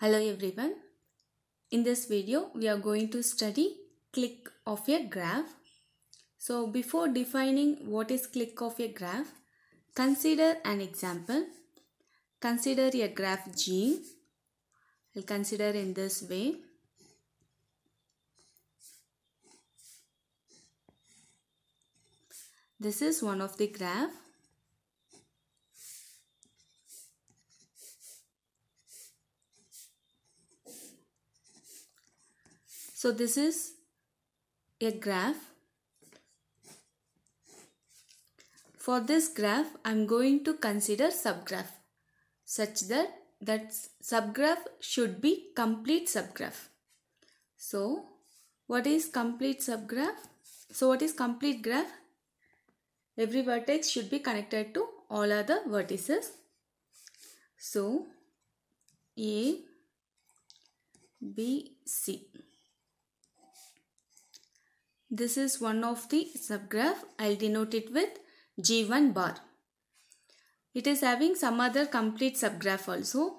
Hello everyone. In this video, we are going to study click of a graph. So before defining what is click of a graph, consider an example. Consider a graph G. I'll consider in this way. This is one of the graph. So this is a graph. For this graph, I am going to consider subgraph such that that subgraph should be complete subgraph. So what is complete subgraph? So what is complete graph? Every vertex should be connected to all other vertices. So A, B, C. This is one of the subgraph. I'll denote it with G1 bar. It is having some other complete subgraph also.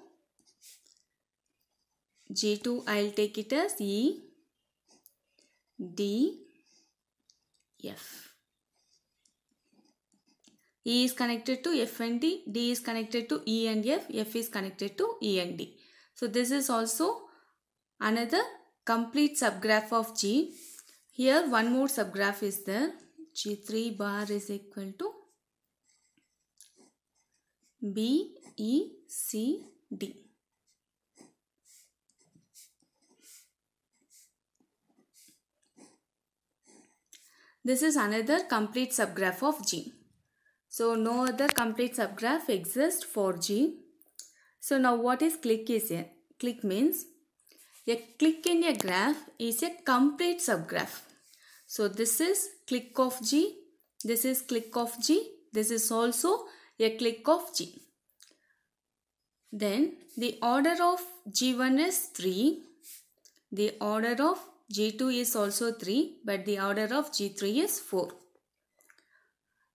G2 I'll take it as E, D, F. E is connected to F and D, D is connected to E and F, F is connected to E and D. So this is also another complete subgraph of G. Here one more subgraph is there. G3 bar is equal to B, E, C, D. This is another complete subgraph of G. So no other complete subgraph exists for G. So now what is click is click means a click in a graph is a complete subgraph. So this is click of G, this is click of G, this is also a click of G. Then the order of G1 is 3, the order of G2 is also 3 but the order of G3 is 4.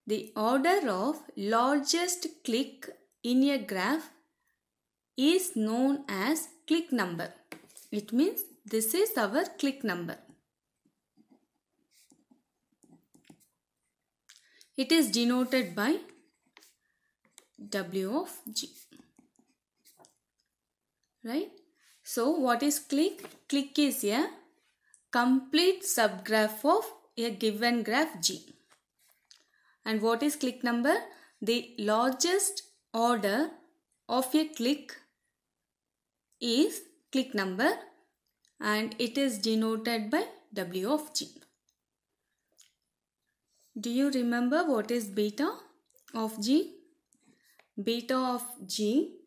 The order of largest click in a graph is known as click number. It means this is our click number. It is denoted by W of G. Right? So what is click? Click is a complete subgraph of a given graph G. And what is click number? The largest order of a click is click number and it is denoted by W of G. Do you remember what is beta of G? Beta of G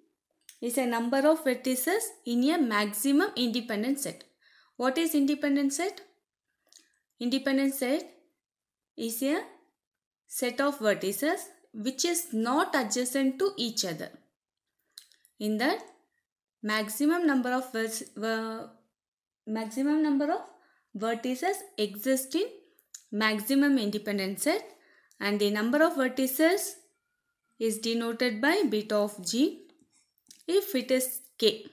is a number of vertices in a maximum independent set. What is independent set? Independent set is a set of vertices which is not adjacent to each other. In that, maximum number of maximum number of vertices exist in maximum independent set and the number of vertices is denoted by beta of g if it is k.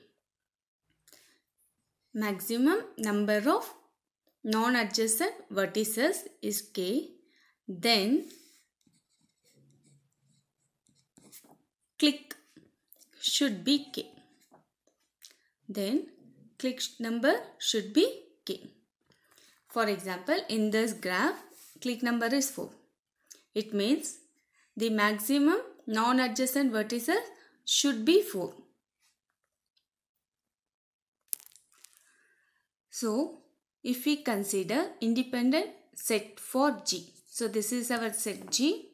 Maximum number of non-adjacent vertices is k. Then click should be k. Then click number should be k. For example, in this graph, click number is 4. It means the maximum non-adjacent vertices should be 4. So, if we consider independent set for G. So, this is our set G.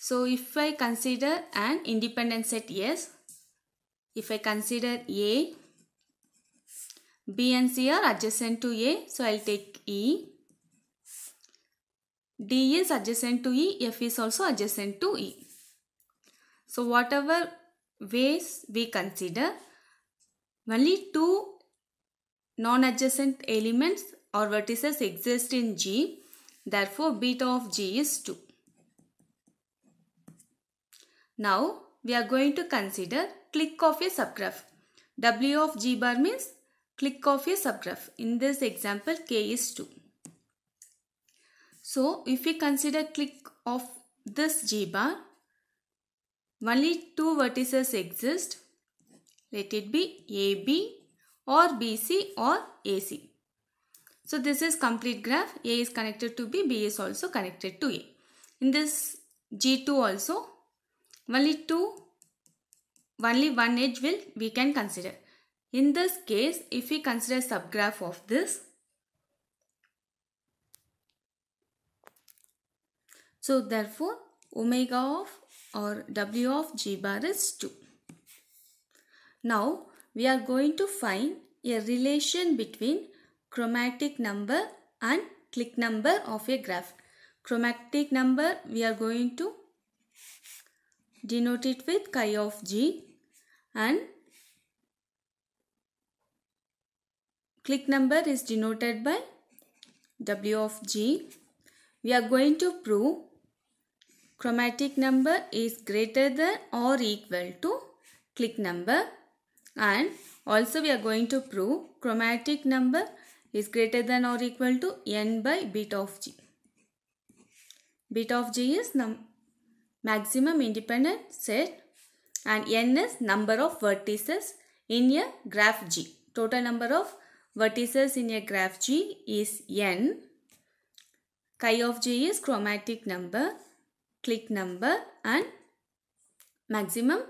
So, if I consider an independent set S, if I consider A, B and C are adjacent to A. So, I will take E. D is adjacent to E. F is also adjacent to E. So, whatever ways we consider, only two non-adjacent elements or vertices exist in G. Therefore, beta of G is 2. Now, we are going to consider clique of a subgraph. W of G bar means click of a subgraph. In this example, k is 2. So, if we consider click of this J bar, only two vertices exist. Let it be AB or BC or AC. So, this is complete graph. A is connected to B, B is also connected to A. In this G2 also, only two, only one edge will we can consider. In this case, if we consider subgraph of this, so therefore omega of or W of G bar is 2. Now we are going to find a relation between chromatic number and click number of a graph. Chromatic number we are going to denote it with chi of G and click number is denoted by W of G. We are going to prove chromatic number is greater than or equal to click number and also we are going to prove chromatic number is greater than or equal to n by bit of G. Bit of G is maximum independent set and n is number of vertices in a graph G. Total number of Vertices in a graph G is n. Chi of G is chromatic number, click number and maximum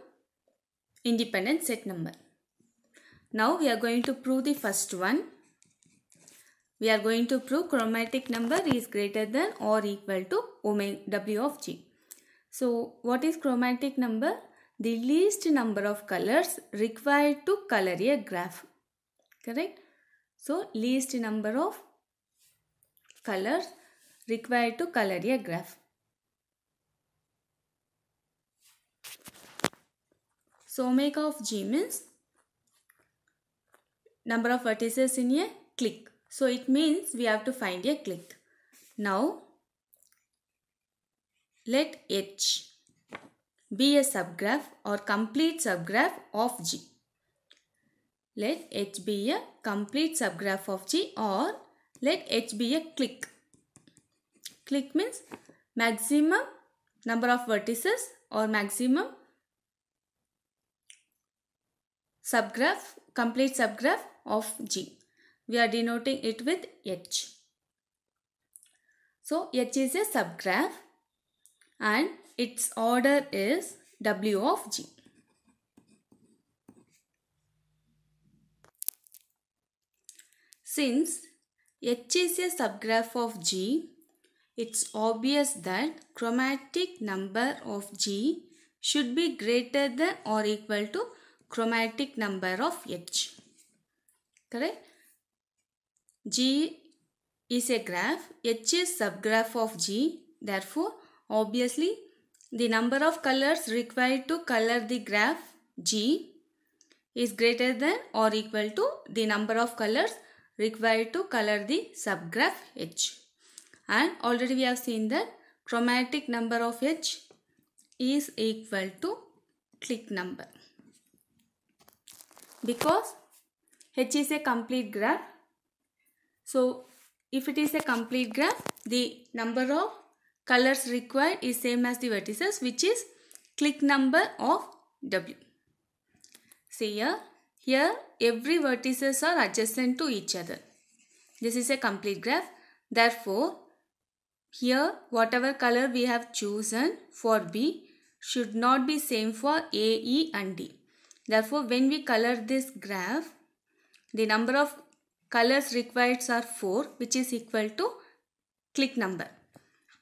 independent set number. Now we are going to prove the first one. We are going to prove chromatic number is greater than or equal to omega W of G. So what is chromatic number? The least number of colors required to color a graph. Correct? So, least number of colors required to color a graph. So, make of G means number of vertices in a click. So, it means we have to find a click. Now, let H be a subgraph or complete subgraph of G. Let H be a complete subgraph of G or let H be a clique. Clique means maximum number of vertices or maximum subgraph, complete subgraph of G. We are denoting it with H. So H is a subgraph and its order is W of G. Since H is a subgraph of G, it's obvious that chromatic number of G should be greater than or equal to chromatic number of H. Correct? G is a graph, H is subgraph of G. Therefore, obviously, the number of colors required to color the graph G is greater than or equal to the number of colors required to color the subgraph H. And already we have seen that chromatic number of H is equal to click number. Because H is a complete graph. So if it is a complete graph, the number of colors required is same as the vertices which is click number of W. See here here every vertices are adjacent to each other. This is a complete graph. Therefore, here whatever color we have chosen for B should not be same for A, E and D. Therefore, when we color this graph, the number of colors required are 4 which is equal to click number.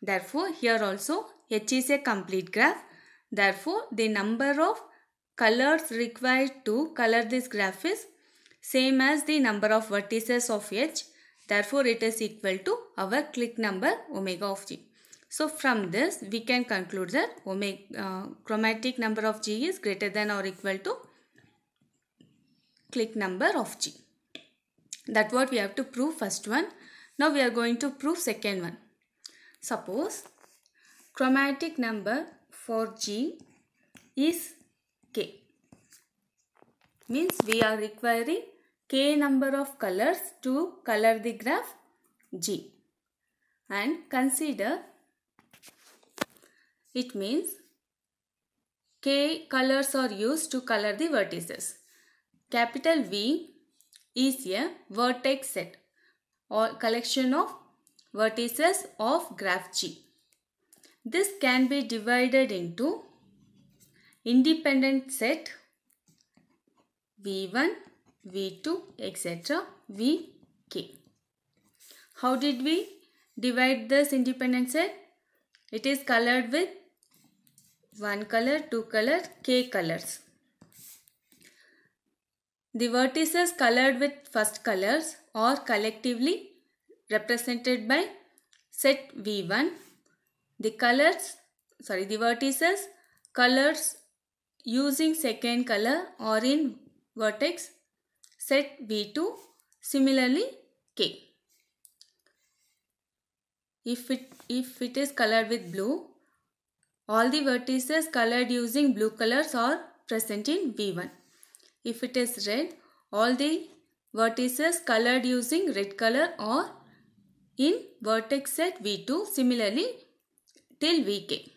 Therefore, here also H is a complete graph. Therefore, the number of colors required to color this graph is same as the number of vertices of H. Therefore, it is equal to our click number omega of G. So, from this we can conclude that omega, uh, chromatic number of G is greater than or equal to click number of G. That what we have to prove first one. Now we are going to prove second one. Suppose chromatic number for G is k. Means we are requiring k number of colors to color the graph g. And consider it means k colors are used to color the vertices. Capital V is a vertex set or collection of vertices of graph G. This can be divided into independent set V1, V2, etc. Vk. How did we divide this independent set? It is colored with 1 color, 2 color, k colors. The vertices colored with first colors are collectively represented by set V1. The colors, sorry, the vertices colors using second color or in vertex set V2 similarly K. If it, if it is colored with blue, all the vertices colored using blue colors are present in V1. If it is red, all the vertices colored using red color are in vertex set V2 similarly till Vk.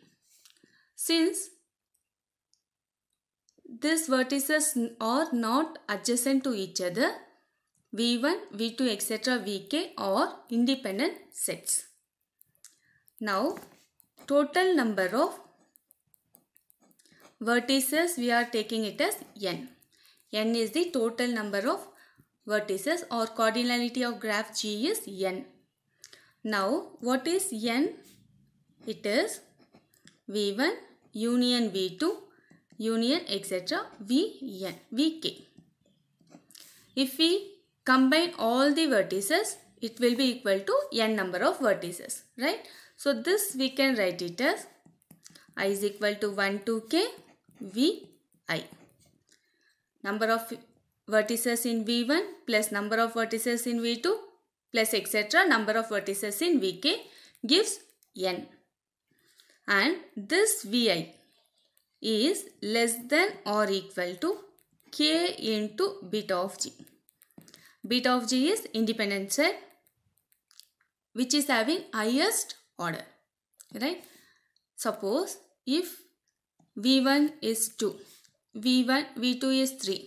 Since these vertices are not adjacent to each other v1, v2, etc., vk are independent sets. Now, total number of vertices we are taking it as n. n is the total number of vertices or cardinality of graph G is n. Now, what is n? It is v1 union v2 union, etc. Vn, Vk. If we combine all the vertices, it will be equal to n number of vertices, right? So, this we can write it as i is equal to 1, 2, k, v, i. Number of vertices in v1 plus number of vertices in v2 plus etc. number of vertices in vk gives n. And this vi is less than or equal to k into beta of g. Beta of g is independent set, which is having highest order. Right? Suppose if v1 is 2, v1, v2 is 3,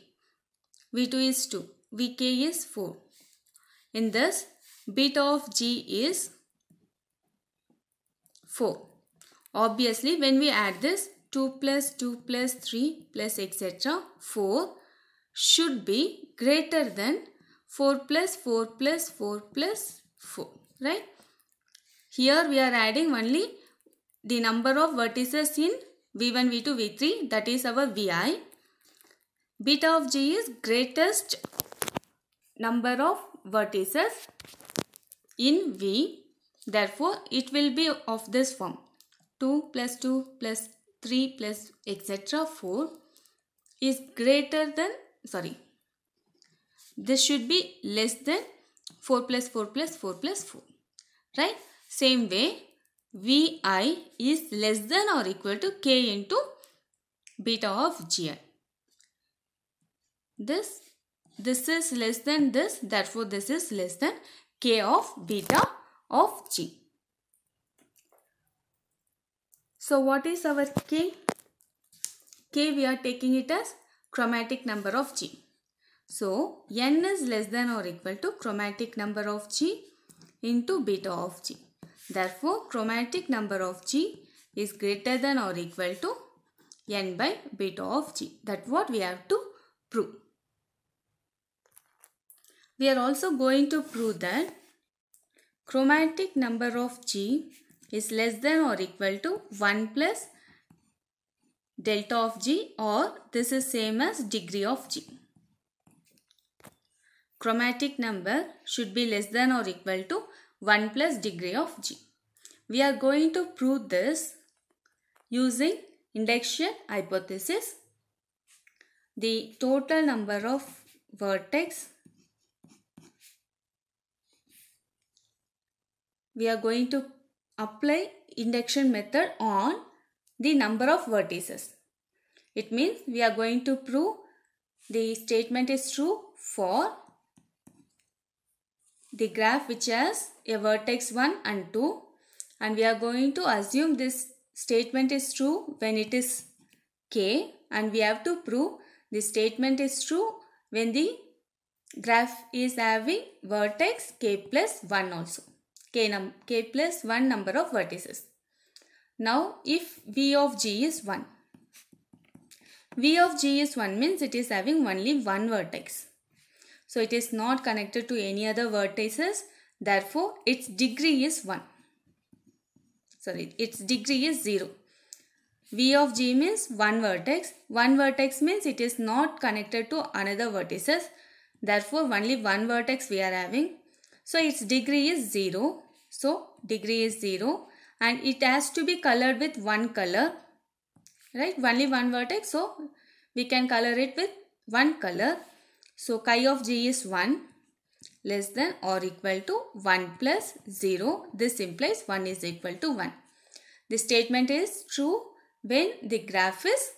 v2 is 2, vk is 4. In this, beta of g is 4. Obviously, when we add this, 2 plus 2 plus 3 plus etc. 4 should be greater than 4 plus 4 plus 4 plus 4. Right? Here we are adding only the number of vertices in V1, V2, V3 that is our Vi. Beta of G is greatest number of vertices in V. Therefore, it will be of this form. 2 plus 2 plus 3 plus etc 4 is greater than sorry this should be less than 4 plus 4 plus 4 plus 4 right same way vi is less than or equal to k into beta of gi this this is less than this therefore this is less than k of beta of g so what is our k? k we are taking it as chromatic number of g. So n is less than or equal to chromatic number of g into beta of g. Therefore chromatic number of g is greater than or equal to n by beta of g. That what we have to prove. We are also going to prove that chromatic number of g is less than or equal to 1 plus delta of g or this is same as degree of g. Chromatic number should be less than or equal to 1 plus degree of g. We are going to prove this using induction hypothesis. The total number of vertex we are going to apply induction method on the number of vertices. It means we are going to prove the statement is true for the graph which has a vertex 1 and 2 and we are going to assume this statement is true when it is k and we have to prove the statement is true when the graph is having vertex k plus 1 also k, num k plus 1 number of vertices. Now if v of g is 1, v of g is 1 means it is having only one vertex. So it is not connected to any other vertices therefore its degree is 1. Sorry its degree is 0. V of G means one vertex. One vertex means it is not connected to another vertices. Therefore, only one vertex we are having. So its degree is 0. So degree is 0 and it has to be colored with one color. Right? Only one vertex. So we can color it with one color. So chi of g is 1 less than or equal to 1 plus 0. This implies 1 is equal to 1. The statement is true when the graph is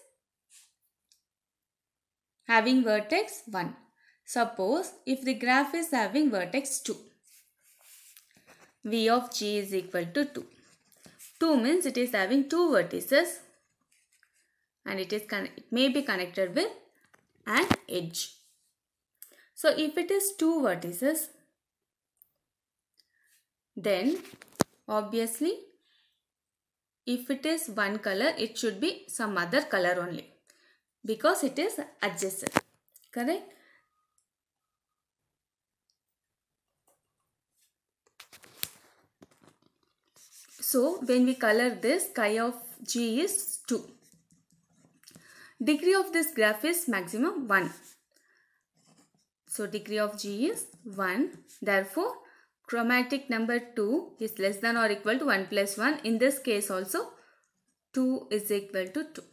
having vertex 1. Suppose if the graph is having vertex 2. V of G is equal to 2. 2 means it is having two vertices and it is it may be connected with an edge. So if it is two vertices then obviously if it is one color it should be some other color only because it is adjacent correct So when we color this, chi of g is 2. Degree of this graph is maximum 1. So degree of g is 1. Therefore, chromatic number 2 is less than or equal to 1 plus 1. In this case also, 2 is equal to 2.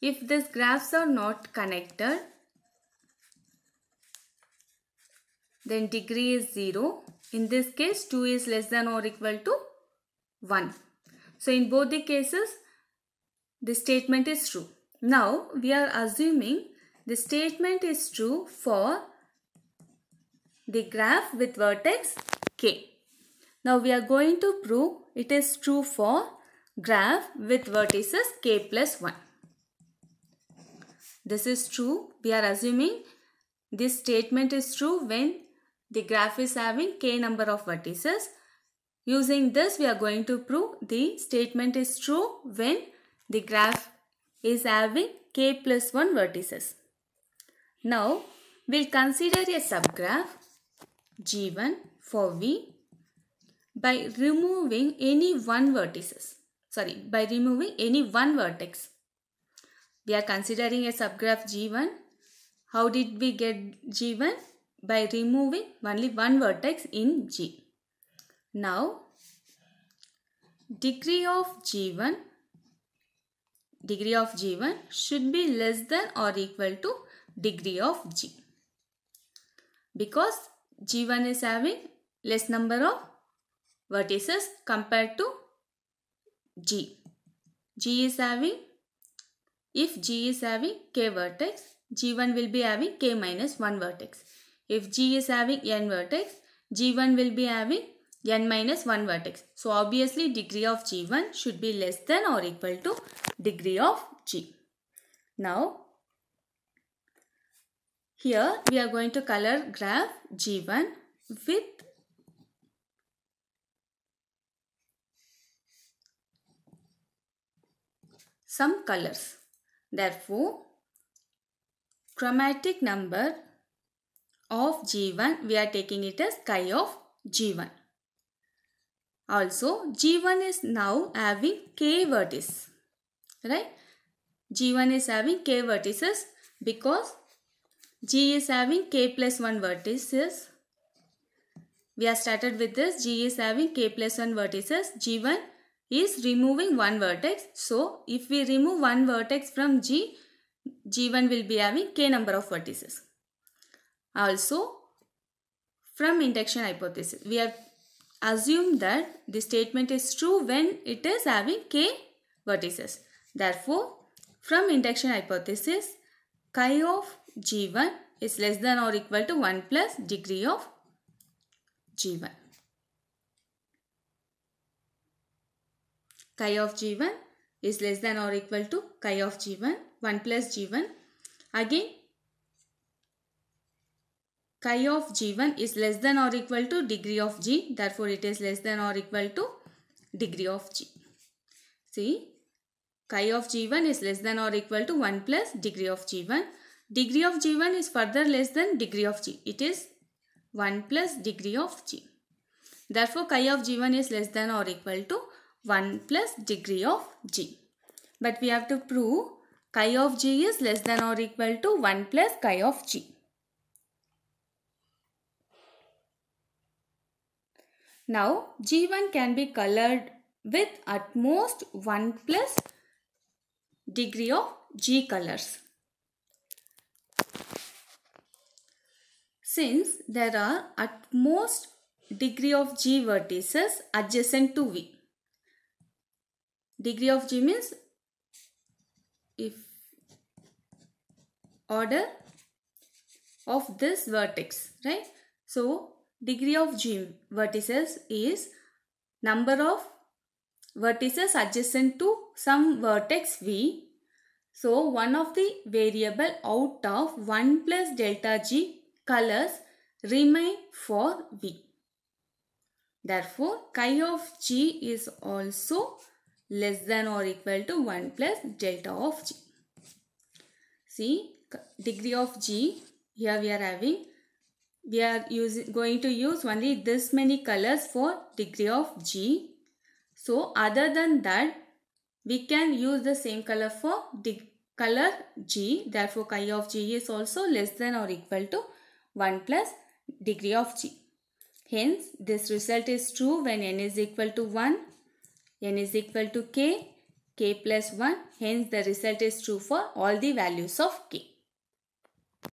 If this graphs are not connected, then degree is 0. In this case, 2 is less than or equal to 1. So in both the cases, the statement is true. Now we are assuming the statement is true for the graph with vertex k. Now we are going to prove it is true for graph with vertices k plus 1. This is true. We are assuming this statement is true when the graph is having k number of vertices Using this, we are going to prove the statement is true when the graph is having k plus 1 vertices. Now, we'll consider a subgraph G1 for V by removing any one vertices. Sorry, by removing any one vertex. We are considering a subgraph G1. How did we get G1? By removing only one vertex in G. Now, degree of G1 degree of G1 should be less than or equal to degree of G because G1 is having less number of vertices compared to G. G is having if G is having k vertex G1 will be having k minus 1 vertex. If G is having n vertex G1 will be having n minus 1 vertex. So obviously degree of g1 should be less than or equal to degree of g. Now here we are going to color graph g1 with some colors. Therefore, chromatic number of G1, we are taking it as chi of G1. Also, G1 is now having k vertices, right? G1 is having k vertices because G is having k plus 1 vertices. We have started with this. G is having k plus 1 vertices. G1 is removing one vertex. So, if we remove one vertex from G, G1 will be having k number of vertices. Also, from induction hypothesis, we have assume that the statement is true when it is having k vertices. Therefore, from induction hypothesis, chi of g1 is less than or equal to 1 plus degree of g1. Chi of g1 is less than or equal to chi of g1, 1 plus g1. Again, chi of g1 is less than or equal to degree of g. Therefore, it is less than or equal to degree of g. See, chi of g1 is less than or equal to 1 plus degree of g1. Degree of g1 is further less than degree of g. It is 1 plus degree of g. Therefore, chi of g1 is less than or equal to 1 plus degree of g. But we have to prove chi of g is less than or equal to 1 plus chi of g. Now G1 can be colored with at most 1 plus degree of G colors. Since there are at most degree of G vertices adjacent to V. Degree of G means if order of this vertex, right? So, Degree of G vertices is number of vertices adjacent to some vertex V. So, one of the variable out of 1 plus delta G colors remain for V. Therefore, chi of G is also less than or equal to 1 plus delta of G. See, degree of G, here we are having we are using, going to use only this many colors for degree of G. So other than that, we can use the same color for color G. Therefore, chi of G is also less than or equal to 1 plus degree of G. Hence, this result is true when n is equal to 1, n is equal to k, k plus 1. Hence, the result is true for all the values of k.